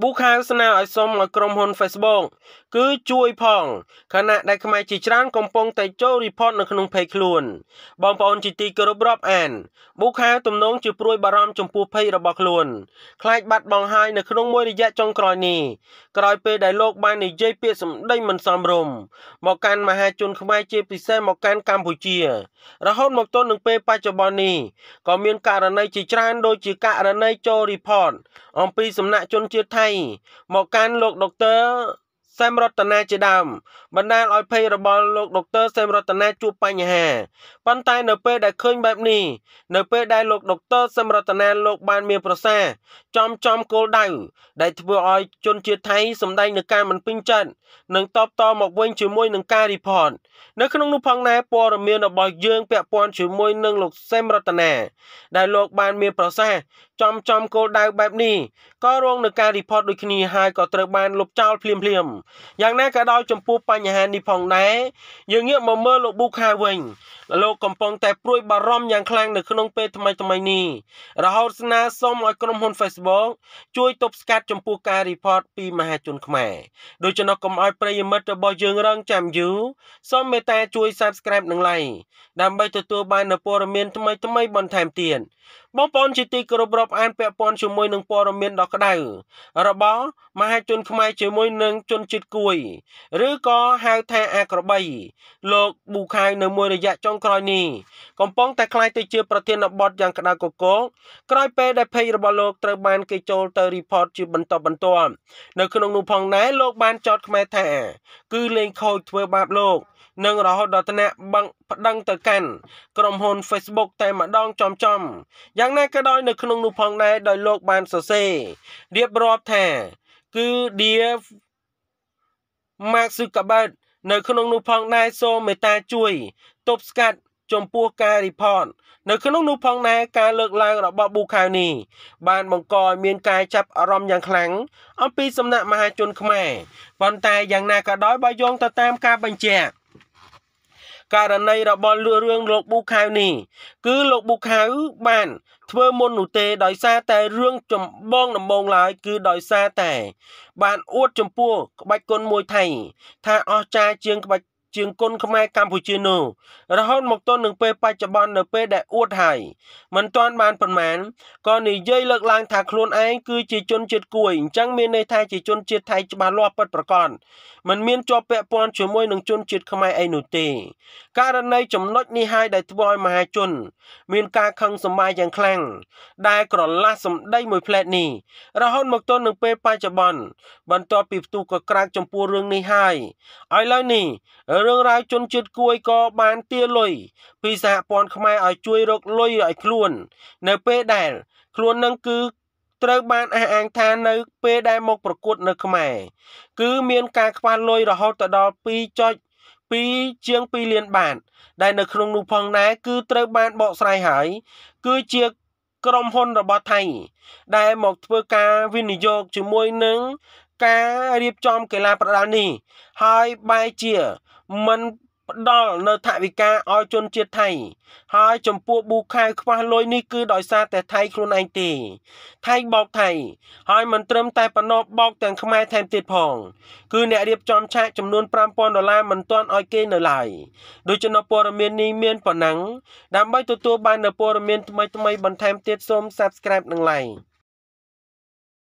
ប៊ូខាវស្នើឲ្យសុំឲ្យក្រុមហ៊ុន Facebook គឺជួយផងខណៈដែលខ្មែរជាច្រើនកំពុងតែចូល report នៅក្នុង page ខ្លួនបងប្អូនជាទីគោរពរាប់អានប៊ូខាវទំនងជាព្រួយបារម្ភចំពោះ page របស់ខ្លួនខ្លាចបាត់បង់ហើយនៅក្នុងមួយរយៈចុងក្រោយនេះក្រោយពេលដែលលោកបាននិយាយពាក្យសម្ដីមិនសមរម្យមកកាន់មហា ជនខ្មែរជាពិសេសមកកាន់កម្ពុជារហូតមកទល់នឹងពេលបច្ចុប្បន្ននេះក៏មានករណីជាច្រើនដូចជាករណីចូល report អំពីសំណាក់ជនជាតិថាថៃមកកាន់លោកដុកទ័រសែមរតនាជាដើមបណ្ដាលឲ្យភ័យរបស់លោកដុកទ័រសែមរតនាជួបបញ្ហាប៉ុន្តែ នៅពេលដែលឃើញបែបនេះនៅពេលដែលលោកដុកទ័រសែមរតនាលោកបាន មានប្រសាចំចំគោលដៅដែលធ្វើឲ្យជនជាតិថៃសម្ដែងនឹងការមិនពេញចិត្តនិងតបតមកវិញជាមួយនឹងការរីផតនៅក្នុងនោះផងដែរព័ត៌មានរបស់យើង ពាក់ព័ន្ធជាមួយនឹងលោកសែមរតនាដែលលោកបាន មានប្រសាសន៍ចំចំគោលដៅបែបនេះក៏រងនឹងការរីផតដូចគ្នាហើយក៏ត្រូវបានលុបចោលភ្លាមភ្លាមយ៉ាងណាក៏ដោយចំពោះបញ្ហានេះផងដែរយើងងាកមកមើលលោកប៊ូខាវិញលោកកំពុងតែព្រួយបារម្ភយ៉ាងខ្លាំងនៅក្នុងពេលថ្មីថ្មីនេះរហូតស្នើសុំឲ្យក្រុមហ៊ុន Facebook ជួយទប់ស្កាត់ចំពោះការរីផតពីមហាជន ខ្មែរដូច្នោះកុំឲ្យប្រិយមិត្តរបស់យើងរងចាំយូរសូមមេត្តាជួយ Subscribe និង Like ដើម្បីទទួលបាននូវព័ត៌មានថ្មីថ្មីបន្ថែមទៀតបងប្អូនជាទីគោរពរាប់អានពាក់ព័ន្ធជាមួយនឹងព័ត៌មានដ៏ក្តៅរបស់មហាជនខ្មែរជាមួយនឹងជនជាតិគួយឬក៏ហៅថាអាក្របី លោកប៊ូខៅនៅមួយរយៈចុងក្រោយនេះកំពុងតែខ្លាយទៅជាប្រធានបទយ៉ាងក្តៅគគកក្រោយពេលដែលភេករបស់លោកត្រូវបានគេចូលទៅរីផតជាបន្តបន្ទាប់នៅក្នុងនោះផងដែរលោកបានចោទខ្មែរថា គឺលេងខូចធ្វើបាបលោកនិងរហូតដល់ថ្នាក់បង្ប្តឹងទៅកាន់ក្រុមហ៊ុន Facebook តែម្ដងចំចំយ៉ាងណាក៏ដោយនៅក្នុងនោះផងដែរដោយលោកបានសរសេររៀបរាប់ថា គឺ Dear Mark Zuckerberg នៅ ក្នុងនោះផងដែរសូមមេត្តាជួយ ទប់ស្កាត់ចំពោះការរីផតនៅក្នុងនោះផងដែរការលើកឡើងរបស់ប៊ូខាវនេះបានបង្កឲ្យមានការចាប់អារម្មណ៍យ៉ាងខ្លាំងអំពីសំណាក់មហាជនខ្មែរប៉ុន្តែយ៉ាងណាក៏ដោយបើយោងទៅតាម ការបញ្ជាក់ករណីរបស់លឿរឿងលោកប៊ូខាវនេះគឺលោកប៊ូខាវបានធ្វើមុននោះទេដោយសារតែរឿងចម្បងដំបងឡើយគឺដោយសារតែបានអួតចំពោះក្បាច់គុណមួយថៃថាអស្ចារ្យជាងក្បាច់ជាងគុនខ្មែរកម្ពុជានោះរហូតមកទល់នឹងពេលបច្ចុប្បន្ននៅពេលដែលអួតហើយមិនទាន់បានប៉ុន្មានក៏និយាយលើកឡើងថាខ្លួនឯងគឺជាជនជាតិគួយអញ្ចឹងមានន័យថាជាជនជាតិថៃច្បាស់លាស់ពិតប្រាកដមិនមានជាប់ពាក់ព័ន្ធជាមួយនឹងជន ជាតិខ្មែរអីនោះទេករណីចំណុចនេះហើយដែលធ្វើឲ្យមហាជន មានការខឹងសម្បាយ៉ាងខ្លាំងដែលក្រឡាស់សម្ដីមួយផ្លែតនេះរហូតមកទល់នឹងពេលបច្ចុប្បន្នបន្ទាប់ពីផ្ទុះក៏ក្រើកចំពោះរឿងនេះហើយឥឡូវនេះរឿងរ៉ាវជនជាតិគួយក៏បាន ទារលុយពីសហព័ន្ធខ្មែរឲ្យជួយរកលុយឲ្យខ្លួន នៅពេលដែល ខ្លួននឹង គឺត្រូវបានអះអាងថានៅ ពេលដែលមកប្រកួតនៅខ្មែរគឺមានការខ្វះលុយរហូតដល់2.2ជាង2លានបាតដែលនៅក្នុងនោះផងដែរគឺត្រូវបានបកស្រាយហើយគឺជាក្រុមហ៊ុនរបស់ថៃដែលមកធ្វើការវិនិយោគជាមួយនឹងការរៀបចំកីឡាប្រដាល់នេះហើយបែជា មិនផ្ដល់នៅថវិកាឲ្យជនជាតិថៃហើយចំពោះប៊ូខៅខ្វះលុយនេះគឺដោយសារតែថៃខ្លួនឯងទេថៃបោកថៃហើយមិនត្រឹមតែប៉ុណ្ណោះបោកទាំងខ្មែរថែមទៀតផង គឺអ្នករៀបចំឆាកចំនួន5000ដុល្លារមិនទាន់ឲ្យគេនៅឡើយដូច្នេះព័ត៌មាននេះមានប៉ុណ្ណឹងដើម្បីទទួលបាននូវព័ត៌មានថ្មីៗបន្ថែមទៀតសូម Subscribe និង Like